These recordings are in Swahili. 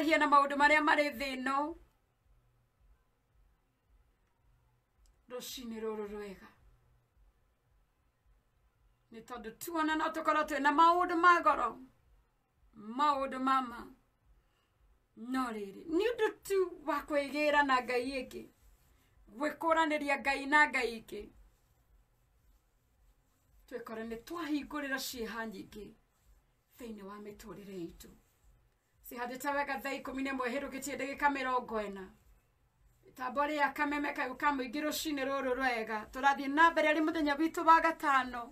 marahia na maundu maria mari thino rucini ruru rwega nä tondå tuona no tå korwo twä na maå ma goro maå mama no rä rä nä å ndå tu wa kwä gä ra na ngai ä ngä gwä kå ranä ria ngai na ngai ingä twä kore nä twahingå rä ra ciäha nyingä thä inä wa mä tå rä re itå cihanjĩtewe thaa ikũmi nĩmwe hĩtũkĩtie ndagĩka mĩrongo ĩna itambo rĩa kameme kagũka mũingĩ rũcinĩ rũrũ rwega tũrathiĩ na mbere rĩ mũthenya witũ wa gatano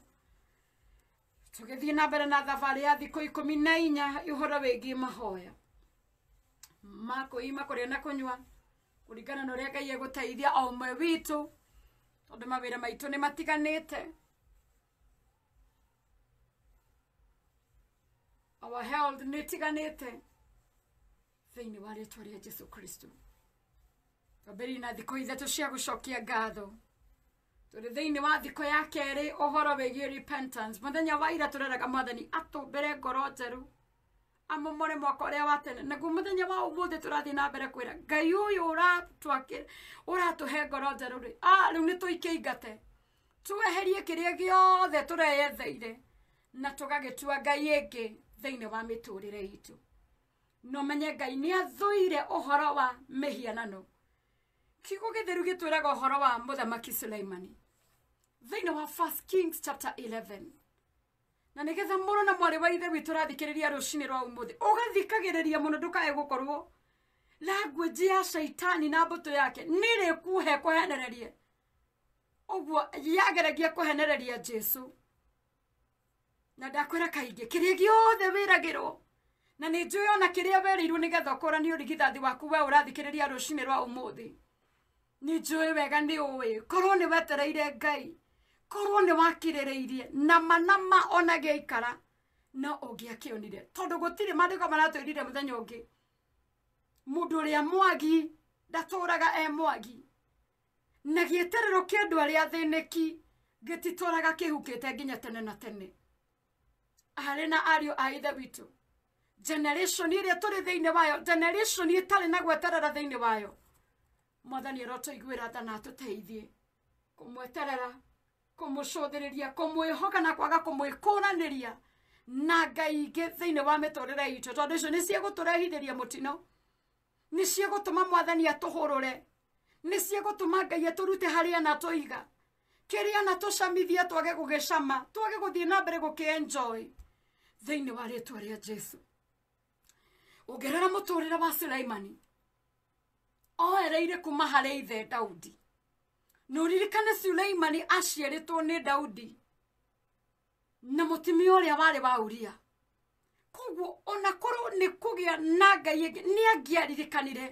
tũgĩthiĩ na mbere na thabarĩ ya thikũ ikũmi na inya ũhoro wĩgiĩ mahoya ma kwĩima kũrĩa na kũnyua kũringana na ũrĩa ngai egũteithia o ũmwe witũ tondũ mawĩra maitũ nĩ matiganĩte our health nĩ ĩtiganĩte thĩinĩ wa rĩtwa rĩa jesu kristo twambĩrĩria na thikũ ithatũ cia gũcokia ngatho tũrĩ thĩinĩ wa thikũ ya kerĩ ũhoro wĩgiĩ repentance mũthenya wa ira tũreraga mwathani atũmbĩre ngoro njerũ amomore mwaka ũrĩa wa tene naguo mũthenya wa ũmũthĩ tũrathiĩ na mbere kwĩra ngai ũyũ ũratũhe ngoro njerũ rĩ ah, rĩu nĩ tũikĩingate tweherie kĩrĩa gĩothe tũreyetheire na tũgagĩtua ngai ĩngĩ thĩinĩ wa mĩtũrĩre itũ no menye ngai ni athuire uhoro wa mihianano kiko kiugo gä theru gä wa muthamaki thamaki suleimani thä inä wa first kings chapter 11 na nä getha na mwarä wa ithe witå rathikä rä rwa umuthi ugathikagiriria thä å gukorwo rä ria language ya shaitani na mbå yake nire kuhe kå henererie å guo yageragia kå henereria jesu na ndakwä ra kaingä kä rä na nä njå ona kä rä a werä weräirwo nä getha å nä å waku we å rathikä rä ria rå cinä rwa å nä njå wega nä å ä korwo nä wetereire ngai korwo nä wakä rä rä irie na manama ona aikara no å ngä akä onire tondå gå tirä mandä ko maratwä rire må thenya å ngä må ndå å rä a mwagi ndatå raga e mwagi na gä etä rä ro kä andå arä a thä nä ki gä titå raga kä hukä te nginya tene na tene arä na ariå a ithe witå generation iria turi thiini wayo generation itari na gweterera thiini wayo mwathani arotuiguira tha na atuteithie kumweterera kumucuthiriria kumwihoka na kwaga kumwikunaniria na ngai ingä thä wa mä tå rä icio nä ciagå tå rehithä må tino nä ciagå tå ma mwathani atå hå rå re nä ciagå tå ma ngai atå rute harä ana tå iga kä rä ana twage gå gä twage gå thiä na mbere gå kä wa rä twa jesu ongerera må tå rä re wa sulaimani oereire kuma harä ithe daudi nuririkane å ririkane sulaimani aciarä two nä daudi na må timia å rä a warä wa uria koguo ona korwo nä kå gä a na ngai ä ngä nä ni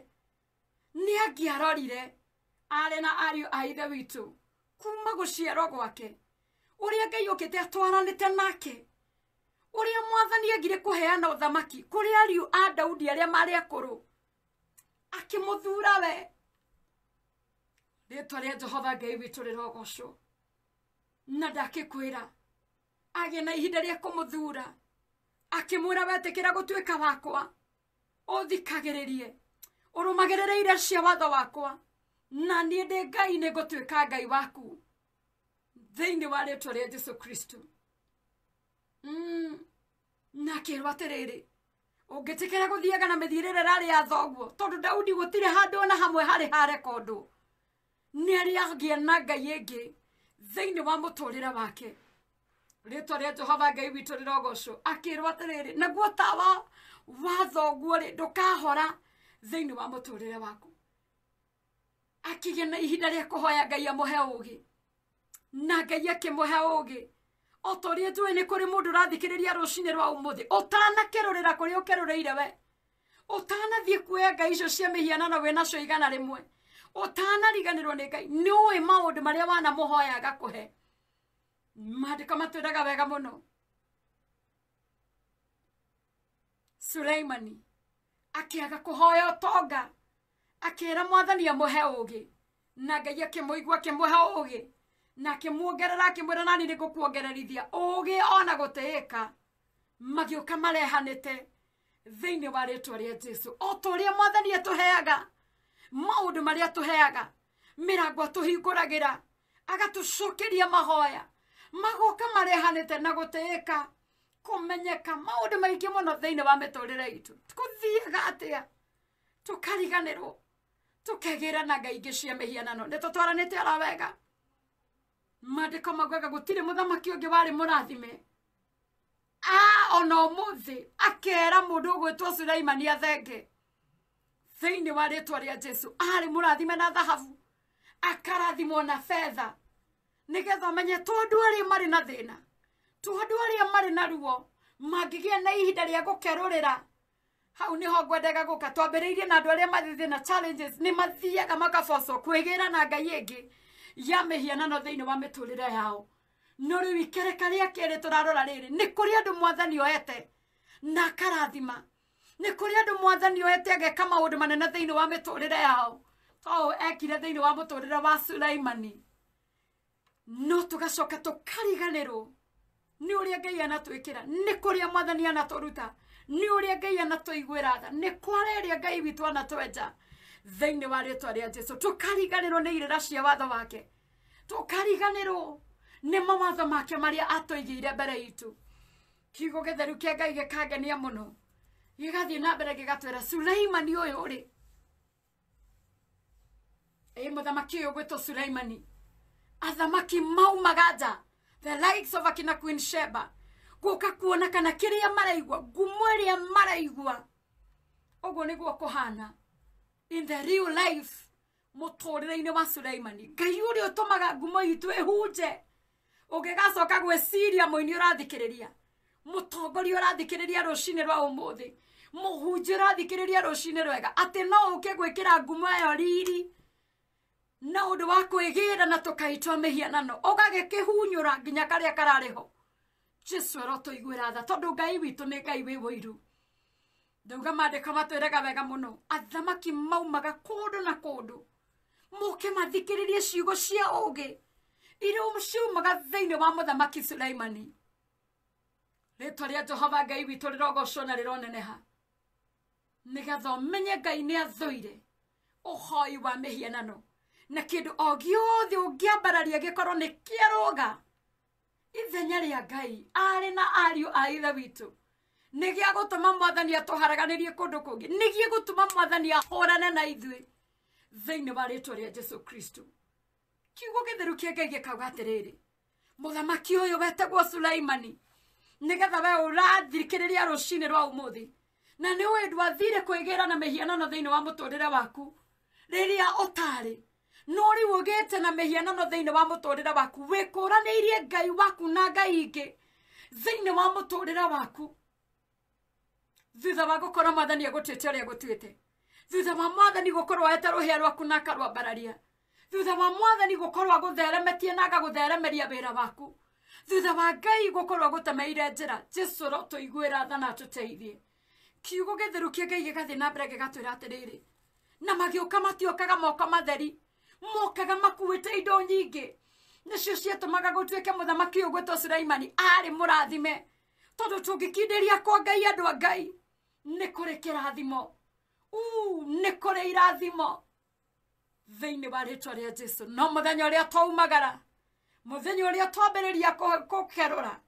nä angäarorire arä na ariå a ithe witå kuma gå gwake å rä a ngai å kä te nake uria mwathani agire kuheana uthamaki kuri ariu a daudi aria mari akuru akimuthura we ritwa ria jehova ngai witu rirogocwo na ndakikwira agä na ihinda rä a kå må thura akä mwä ra wetä kä ra gå tuä ka wakwa å thikagä rä rie å rå magä rä re ire cia watho wakwa na niä ndä ngai nä ngå tuä ka ngai waku thä inä wa rä twa rä a jesu kristo Mmm, na kä rwo atä rä rä å ngä tä gå thiaga na mä rari re rarä ya thoguo tondå daudi gå tirä handå ona hamwe harä hare kondå nä ari agä na ngai ä ngä wa må rä wake ritwa rĩa jehova ngai witũ rĩrogocwo akirwa atĩrĩrĩ naguo tawa wa thoguo ri ndũkahora thĩinĩ wa mũtũrĩre waku akĩgĩa na ihinda rĩa kũhoya ngai amũhe ũgĩ na ngai akimuhe ugi o ta ũrĩa njũĩ nĩ rä mũndũ ũrathikĩrĩria rũcinĩ rwa ũmũthĩ rå kũrĩa ire we ũtanathiĩ kuoya ngai icio cia mĩhianano wĩ nacio igana rĩmwe ũtanariganĩrwo nĩ ngai nĩũĩ maũndũ he wanamũhoya agakũhe maandĩko matwĩraga wega mũno suleimani akĩaga kũhoya ũtonga akĩĩra mwathani å gä na ngai akĩmũigua å gä na akĩmuongerera akĩmwĩra nani nĩ ngũkuongererithia ũgĩ ona gũtĩĩka magĩũka marehanĩte thĩinĩ wa rĩtwa rĩa jesu o ta ũrĩa mwathani atũheaga maũndũ marĩa atũheaga mĩrango atũhingũragĩra agatũcokeria mahoya magoka marehanĩte na gũtĩĩka kũmenyeka maũndũ maingĩ mũno thĩinĩ wa mĩtũrĩre itũ kũthiaga atĩa tũkariganĩrwo tũkegĩra na ngai ingĩ cia mĩhianano nĩ tũtwaranĩte ara wega madiko maugega gutire muthamaki ungi wari murathime a ona umuthi akera mundu ugwitwo sulaimani athenge thiini wa ritwa ria jesu ari murathime na thahabu akarathimwo na fedha nigetha menye tondũ arĩa mari na thĩna tondũ arĩa mari na ruo magigia na ihinda rĩa gũkerũrĩra hau nĩho ngwendega gũka twambĩrĩirie na andũ arĩa mathiĩ thĩna challenges nĩ mathiaga makabocwo kwĩgĩra na ngai ĩngĩ ya mihianano thiini wa miturire yao no riu ikereka ria keri turarora riri ni kuri andu mwathani oete na akarathima ni kuri andu mwathani oete ageka maundu manene thiini wa miturire yao to ekire thiini wa muturire wa sulaimani no tugacoka tukariganirwo ni uria ngai anatwikira ni kuria mwathani anaturuta ni uria ngai anatwiguiraga ni kwareria ngai witu anatwenja thä-inä wa rä twa rä a jesu tå kariganä rwo nä irä cia watho wake tå kariganä rwo nä mawatho make marä a atå igä ire mbere itå kiugo gä theru kä ngai gä kangenia må no gä gathiä na mbere gä gatwä ra suleimani å yå rä ä må thamaki å yå gwä tå suleimani athamaki maumaga nja the likes of akina queen sheba guka kuona kana kiria maraigua ngumo iria maraigua uguo niguo kuhana in the real life muturire-ini wa suleimani ngai tå maga ngumo hunje ria ihunje ungigacoka gwiciria muini urathikiriria mutongoria urathikiriria rucini rwa umuthi ria rå cinä rwega ati no uke gwikira ngumo iyo riri na ndå wa ra na kä hunyå ra nginya a kararä ho jesu arotuiguira tha tondu ngai witu ni ngai wi wiru ndauga mandĩko matwĩraga wega mũno athamaki maumaga kũndũ na kũndũ mũke mathikĩrĩrie ciugo cia ũũgĩ iria ciumaga thĩinĩ wa mũthamaki sulaimani rĩtwa rĩa jehova ngai witũ rĩrogocwo na rĩroneneha nĩgetha ũmenye ngai nĩ athũire ũhoi wa mĩhianano na kĩndũ o gĩothe ũngĩambararia gĩkorwo nĩ kĩarũga ithenya rĩa ngai arĩ na ariu a ithe witũ nä gä a gå tå ma mwathani atåharaganä rie kå ndå kå ngä nä gä gå tå mwathani ahårane na ithuä thä inä wa rä twa jesu kristo kiugo gä theru kä ngai gä kauga atä rä rä må wetagwo sulaimani nä getha we å rathirikä rä rwa å na nä å ä ndwathire kwä gä na mä hianano wa må tå waku rä rä a å tarä no rä u na mä hianano wa må tå waku wä kå ranä irie ngai waku na ngai ingä thä wa må tå waku thutha wa gukorwo mwathani egutwite uria egutwite thutha wa mwathani gukorwo ete ruhia rwaku na akarwambararia thutha wa mwathani gukorwo agũtheremetie na agagũtheremeria wĩra waku thutha wa ngai gukorwo agũtemeire njĩra jesu ro tũiguĩra tha na tũteithie kiugo gĩtheru kĩa ngai gĩgathiĩ na mbere gĩgatwĩra atĩrĩrĩ na magĩũka matiokaga moko matheri mokaga makuĩte indo nyingĩ nĩcio ciatũmaga gũtuĩke mũthamaki ũgwĩtwo sulaimani aarĩ mũrathime tondũ tũngĩkindĩria kwa ngai andũ a ngai nä kå rä kä rathimo nä kå rä irathimo thä inä wa rä twa rä a jesu no må thenya å rä a twaumagara må thenya å rä a twambä rä ria kå kerå ra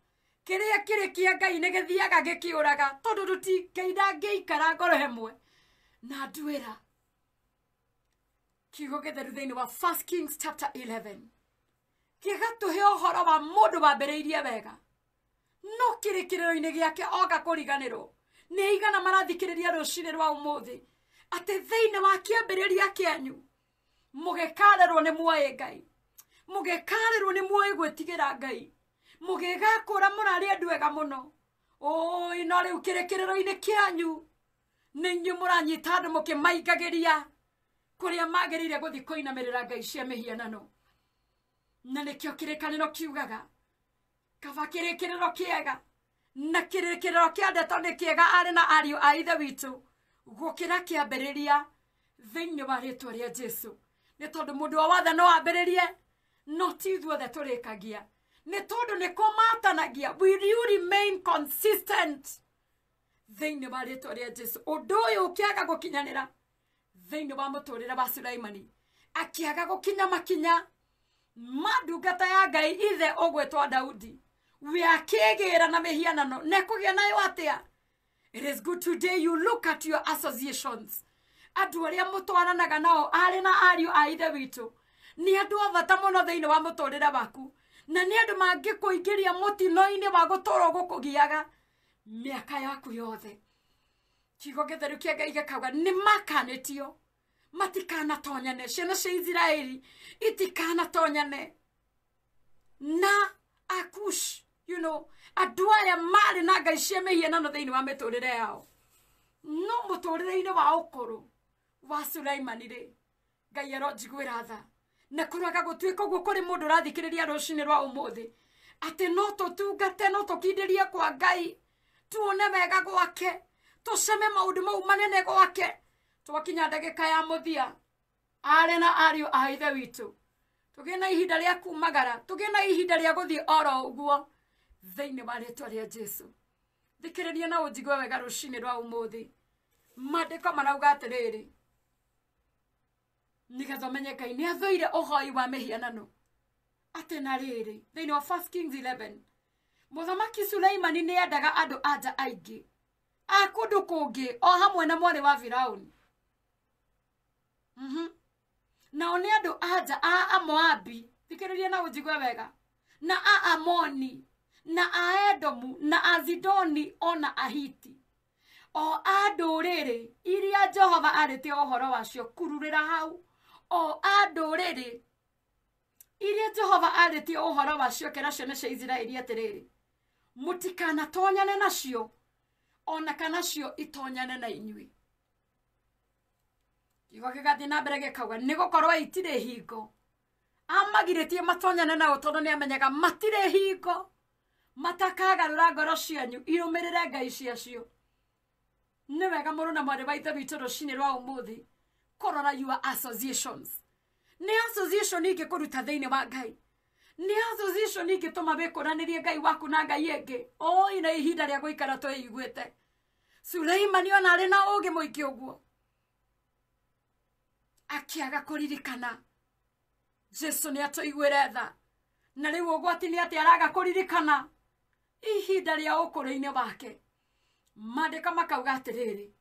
kä rä a kä rä kä a ngai nä gä thiaga gä kä å raga tondå tå tingäira ngä ikara ngoro hemwe na nduä ra kiugo gä theru thä inä wa First kä gatå he å horo wa må ndå wambä rä irie wega no kä rä kä rä ro-inä gä ake oga kå riganä rwo nä aigana marathikä rä ria rå cinä rwa å thä atä thä inä wa kä ambä rä ria känyu må gä karerwo nä mwoä ngai må gä karerwo nä mwoä gwä tigä ra ngai må gä gakå ra må rarä andå ega må no oi no rä u kä rä kä rä ro-inä anyu nä inyuä må ranyita andå må kä maingagä ria kå rä a magä rä ire gå thiä kå rä ra ngai cia mä hianano na nä kä o kä rä kanä ro kiugaga kaba kä rä kä rä ro kä ega na kirikiriro kia ndeto ni kiega ari na ariu a ithe witũ gũkĩra kĩambĩrĩria thĩinĩ wa rĩtwa rĩa jesu ni tondu mũndũ o wothe no ambiririe no ti ithuothe tũrĩkagia ni tondũ nĩ kũmatanagia we you remain consistent thĩinĩ wa ritwa ria jesu ũndũ ũyũ ũkĩaga gukinyanira thĩinĩ wa mũtũrĩre wa sulaimani akĩaga gukinya makinya ma ndungata ya ngai ithe ũgwĩtwo daudi we are kigira na mihianano ne kugia nayo atia it is good today you look at your associations adu arä a må twaranaga nao arä na ari a ithe witå nä andå a bata må no thä inä wa muturira tå rä re waku na nä andå mangä kå ingä ria må wa gå tå ro gå kå giaga mä aka yaku yothe kiugo gä therå ngai gäkauga nä makanä tio matikanatonyane ciana cia itikana tonyane na akush you know adua ya a na ngai cia mä hianano thä inä wa mä yao no må tå rä re wa å kå wa sulaimani rä ngai aronjiguä ra tha na kå raga gå tuä ka å guo kå rä må rwa å ate thä atä no tå tungate no tå kindä kwa gai tuone wega gwake tå ceme maå ndå mau manene gwake twakinya ndagä ka ya må thia arä na ariu a ithe witå tå gä ihinda rä kumagara tå gä na ihinda rä a oro å thĩinĩ wa rĩtwa rĩa jesu thikĩrĩria na ũnjigue wega rũcinĩ rwa ũmũthĩ mandĩko marauga atĩrĩrĩ nĩgetha ũmenye ngai nĩ athũire ũhoi wa mĩhianano atĩ na rĩrĩ thĩinĩ wa First Kings 11 mũthamaki suleimani nĩ endaga andũ anja aingĩ a kũndũ kũngĩ o hamwe na mwarĩ wa firaũni mm -hmm. nao aja andũ anja a amoabi thikĩrĩria na ũnjigue wega na a amoni na aedomu na azidoni ona ahiti o a iria jehova arĩtie ũhoro wacio kururĩra hau o a iria jehova arĩtie ũhoro wacio kĩracio nĩ cia isiraeli atĩrĩrĩ mũtikanatonyane nacio ona kana cio itonyane na inyuĩ kiugo gĩgathiĩ na mbere gĩkauga nĩ gũkorwo itirĩ hingo amagirĩtie matonyane nao tondũ nĩ amenyaga matirĩ hingo matakagarå ngoro cianyu irumirire ngai ciacio nä wega må rå na mwarä wa ithe witå rwa umuthi korora your associations nä association ingä kå ruta wa ngai nä association ingä tå ma wä kå ngai waku na ngai ä ngä o ina ihinda ria guikara gå ikara twä iguä suleimani ona arä na å gä må ingä å guo akiaga kå jesu ni atå iguä tha na rä u å gwati nä atä araga kuririkana ihinda kå rä-inä wake ka makauga atĩrĩrĩ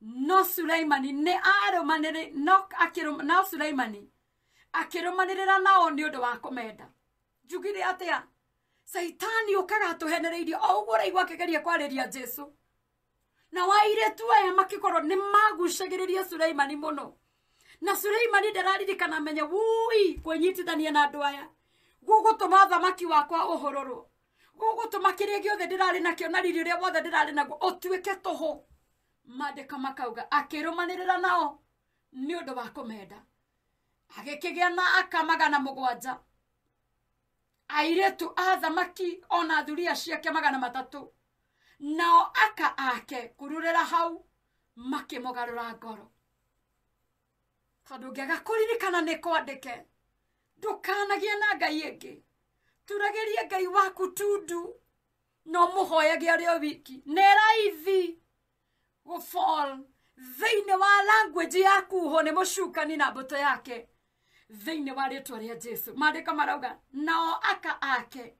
no sulaimani nĩ arũmanĩrĩ no akĩrũm no sulaimani akĩrũmanĩrĩra nao å ndå wa menda njugire atĩa caitani ũkaga atũhenereirie o ũguo geria kwarä ria jesu na wa airĩtu aya rä nĩ suleimani må no na sulaimani ndararirikana menye wui kwĩnyitithania na andå aya ma thamaki wakwa rwo gũgũtũma kĩrĩa gĩothe ndĩrarĩ nakĩo na riri ũrĩa wothe ndĩrarĩ naguo ũtuĩke tũhũ mandĩka makauga akĩrũmanĩrĩra nao nĩ ũndũ wa kũmenda agĩkĩgĩa na aka magana mũgwanja airĩtu a thamaki ona thuria ciake magana matatu nao aka ake kururĩra hau makĩmũgarũra ngoro tondũ ngĩaga kũririkana nĩ kwandĩke ndũkanagĩe na ngai ĩngĩ turageria ngai waku tundu no muhoyage uri o wiki ne raithi fall thiini wa language yaku ho ne mucukani na mbuto yake thiini wa ritwa ria jesu maandika marauga nao aka ake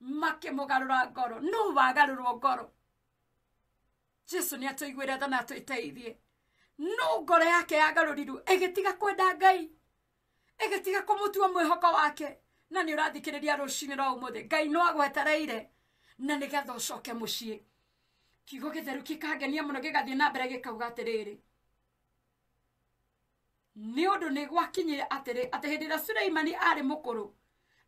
makimugarura ngoro nu wagarurwo ngoro jesu ni atuiguire tha na atuiteithie no ngoro yake yagaruriru igitiga kwenda ngai igitiga kumutua mwihoko wake na nä å rathikä rä ria rå cinä rwa må thä ngai no agwetereire na nä getha å coke må ciä kiugo gä theru kä kangenia må no gä gathiä na mbere gä kauga atä rä rä nä å ndå nä gwakinyire atärä atä hä ndä ä rä a suleimani arä må kå rå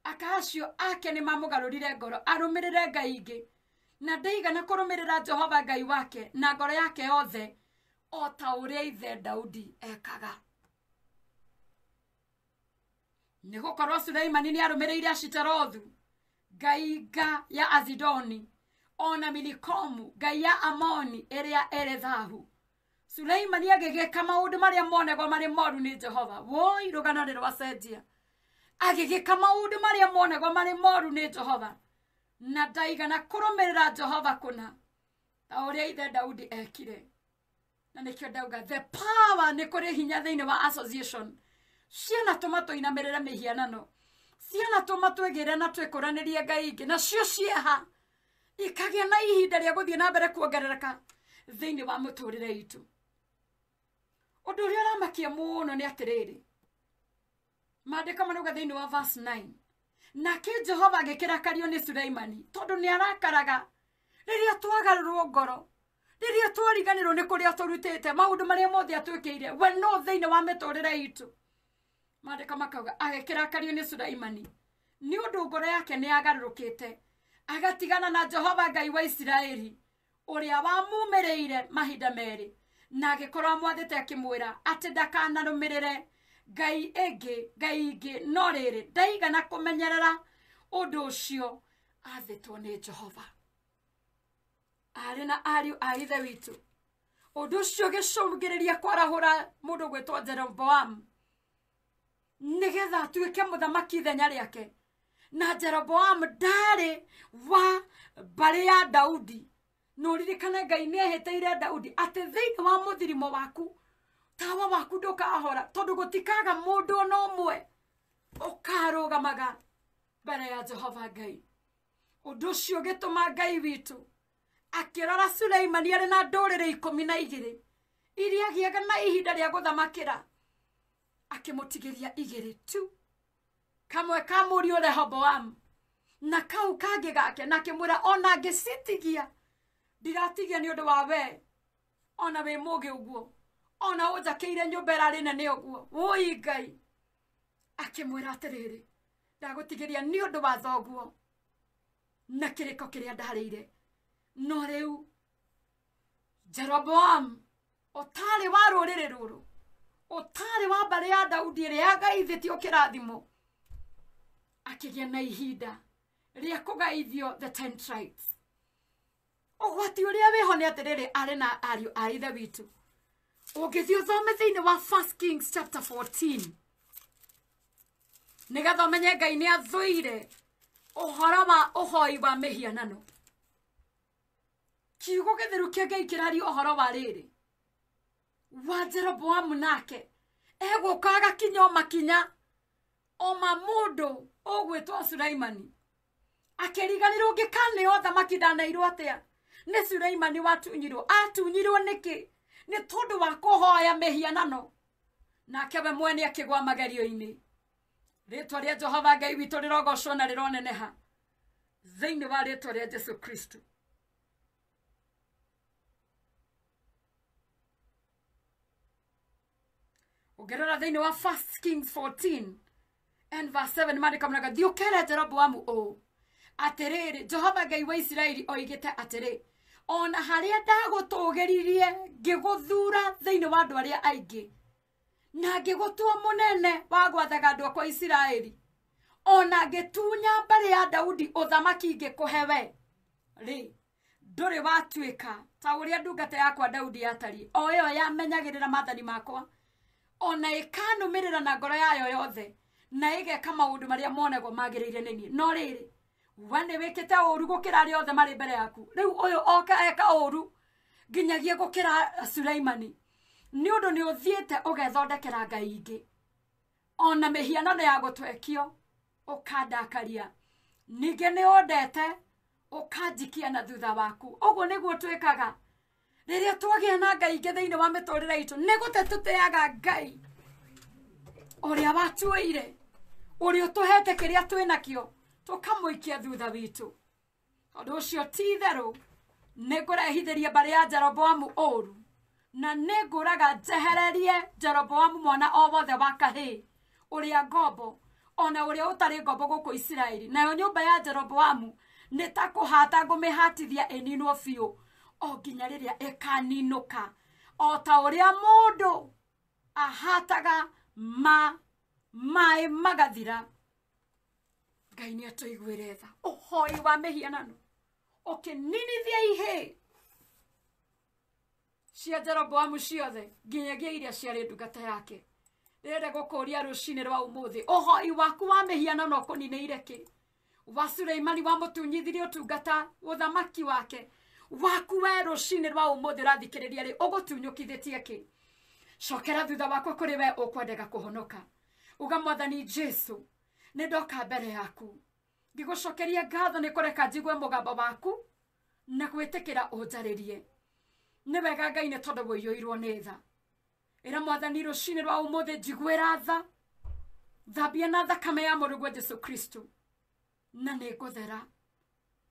akacio ake nä mamå garå rire ngoro arå mä rä re ngai ingä na ndaigana kå rå mä rä ra jehova ngai wake na ngoro yake yothe o ta å rä a ithe daudi ekaga nä gå korwo suleimani nä arå mä rä ire ya azidoni ona milikomu ngai ya amoni ä rä a suleimani agä ka maå ndå marä a monegwo marä moru nä jehova woi rå ni nä rwacenjia agä ka maå ndå marä a monegwo marä moru nä jehova na ndaigana kå rå mä rä ra jehova kuna ta å rä a ithe daudi ekire na nä kä ndauga the power nä kå rä hinya thä inä wa association cianatũma tũinamĩrĩre mĩhianano cianatũma twĩgĩre na twĩkũranĩrie ngai ingĩ nacio cieha ikagĩa na ihinda rĩa gũthiĩ na mbere kuongerereka thĩinĩ wa mũtũrĩre itũ ũndũ ũrĩa ũramakia mũno nĩ atĩrĩrĩ maandĩka marauga thĩinĩ wa verse 9 nake jehova agĩkĩrakario nĩ suleimani tondũ nĩ arakaraga rĩrĩa twagarũrwo ngoro rĩrĩa twariganĩrwo nĩ kũrĩa tũrutĩte maũndũ marĩa mothe atwĩkĩire we no thĩinĩ wa mĩtũrĩre itũ mandĩko makauga agĩkĩrakario nĩ sulaimani ni undu ngoro yake ni agarurukite agatigana na jehova ngai wa isiraeli ũrĩa wamumĩrĩire mahinda meri na agĩkorwo amwathĩte akĩmwĩra atĩ ndakanarũmĩrĩre ngai ĩngĩ ngai ingĩ no rĩrĩ ndaigana kũmenyerera ũndũ ũcio athĩtwo nĩ jehova arĩ na ariũ a ithe witũ ũndũ ũcio ũgĩcũngĩrĩria kwarahũra mũndũ gwĩtwo jeroboamu nigetha atuike muthamaki ithenya riake na jeroboamu ndarĩ wa mbarĩ ya daudi no ririkane ngai nĩ ehĩtĩire daudi atĩ thĩinĩ wa mũthirimo waku tawa waku ndũkahora tondũ gũtikaga mũndũ ona ũmwe ũkarũgamaga mbere ya jehova ngai ũndũ ũcio ũgĩtũma ngai witũ akĩrora suleimani arĩ na ndũrĩrĩ ikũmi na igĩrĩ iria agĩaga na ihinda rĩa gũthamakĩra akimutigiria igiri tu kamwe ka muriu rehoboam na kau kangi gake na kimura ona ngicitigia ndiratigia ni undu wa we ona wi mugi uguo ona unjakiire nyumba irarä nene å guo wåi ngai akä mwä ra atä rä rä ndagå tigä ria nä å ndå wa thoguo na kä rä ko kä rä a ndarä ire no rä u jeroboam å tarä wa rå rä rä rå rå ũtarĩ wa mbarĩ ya daudi ĩrĩa yagaithĩtio kĩrathimo akĩgĩa na ihinda rĩa kũgaithio the ten tribes ũgwati ũrĩa wĩho nĩ atĩrĩrĩ arĩ na ariũ a ithe witũ ũngĩthiĩ ũthome thĩinĩ wa first kings chapter 14 nĩgetha ũmenye ngai nĩ athũire ũhoro wa ũhoi wa mĩhianano kiugo gĩtheru kĩa ngai kĩraria ũhoro wa rĩrĩ wa jeroboamu nake egũka agakinya o makinya o ma mũndũ ũgwĩtwo sulaimani akĩriganĩrwo ngĩkanĩo thamaki ndanairwo a nä sulaimani watunyirwo atunyirwo kä nä tondå wa mä hianano nake we mwene gwa magerio-inĩ rä a jehova ngai rä rogocwo na thä inä wa rä a jesu kristo ũngĩrora thĩinĩ wa first kings 14 and verse 7 mandĩkamũraga thiĩ ũkere jeroboamu o atereere jehova ngai wa israeli oigĩte atere ona harĩa ndagũtũũgĩririe ngĩgũthuura thĩinĩ wa andũ arĩa aingĩ na ngĩgũtua mũnene wa gwathaga andũ akwa israeli ona ngĩtunya mbarĩ ya daudi ũthamaki ngĩkũhe we rĩ ndũrĩ watuĩka ta ũrĩa ndungata yakwa daudi yatari o ĩyo yamenyagĩrĩra mathani makwa ona ikanumirira na ngoro yayo yothe na igeka maundu maria monego magirire nini no riri wane wekete oru gukira ari othe mari mbere yaku riu uyu oka eka oru ginyagie gukira Suleimani ni undu ni uthiete ugethondekera ngai ingi ona mihianano ya gutwekio ukandakaria ninge ni odete ukanjikia na thutha waku uguo niguo twikaga riria twagia na ngai ingĩ thĩinĩ wa mĩtũrĩre itũ nĩ gũte tũtĩaga ngai ũrĩa watuĩire ũrĩa ũtũhete kĩrĩa twĩ nakĩo tũkamũikia thutha witũ ũndũ ũcio ti itherũ nĩ ngũrehithĩria mbarĩ ya jeroboamu ũũru na nĩ ngũraga njehererie jeroboamu mwana o wothe wa kahĩĩ a ngombo ona ũrĩa ũtarĩ ngombo gũkũ isiraeli nayo nyũmba ya jeroboamu nĩ ta kũhata ngũmĩhatithia ĩninwo biũ o nginya rĩrĩa ka o ta må ndå ahataga ma maĩ magathira ngai iguä retha å hoi wa kä ninithia ihä cia jeroboamu ciothe nginyagia iria ciarä ndungata yake rĩrĩ gũkũria rũcinĩ rwa å hoi waku wa ninä ire kä wa suleimani wamũtunyithirie å ũthamaki wake waku we rucini rwa umuthi ũrathikä ri ria ki å cokera thutha wakwa kuri we ukwendega kuhonoka kå honoka uga mwathani jesu nä ndoka mbere yaku ngigucokeria ngatho ni kureka reka njigue må waku na gwä tä kä ra wega ngai nä tondå wå iyå nä tha ä ra mwathani rucini cinä rwa å thä njiguä ra tha thambia na thakame ya murugwe jesu kristo na nä ngå thera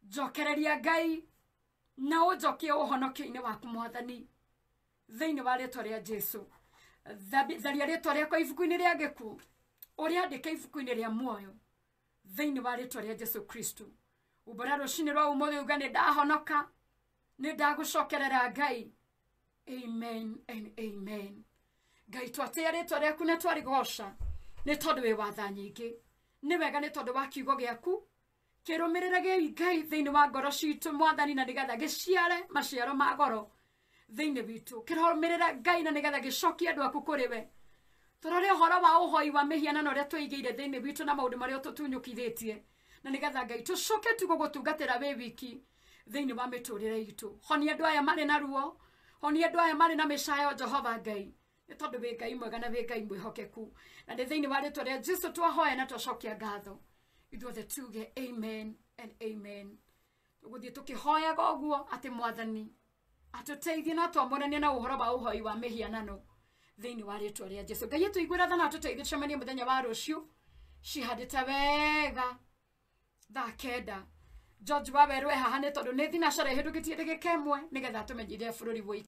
njokereria ngai na ũnjokie ũhonokio-inĩ waku mwathani thĩinĩ wa rĩtwa rĩa jesu tharia rĩtwa ifuku ibuku-inĩ rĩa uri ũrĩandĩke ibuku-inĩ rĩa muoyo thĩinĩ wa rĩtwa rĩa jesu kristu umbũra rũcinĩ rwa ugane uga honoka ndahonoka da ndagũcokerera ngai amen and amen ngai twatĩya rĩtwa rĩaku na twarĩgoca nĩ tondũ wĩ watha nyingĩ nĩ wega nĩ tondũ wa kiugo kirumirire giri ngai thiini wa ngoro citu mwathani na nigetha giciare maciaro ma goro thiini witu kirumirire ngai na nigetha gicokie andu aku kuri we turore uhoro wa uhoi wa mihianano uria twigiire thiini witu na maundu maria tutunyukithitie na nigetha ngai tu tugugutungatira wi wiki thiini wa miturire itu honia andu aya mari na ruo honia andu aya mari na micayo jehova ngai nä tondå wä ngai mwega na wä ngai mwä hokeku na nä thä wa rä twa rä a jesu twahoya na twacokia ngatho ithuothe tuge amen and amen tuguthiä tukihoyaga guo atä mwathani atå teithie na twamoranie na å horo wa å hoi wa mä hianano thä inä wa ritwa ria jesu ngai tå atuiguä thana atuteithie må thenya wa cihandä cihandĩte wega thaa kenda george waweru ehaha nä tondå nä thinacara ihä tå gä tie rä gä kemwe nä getha tå menyithie bå rå ri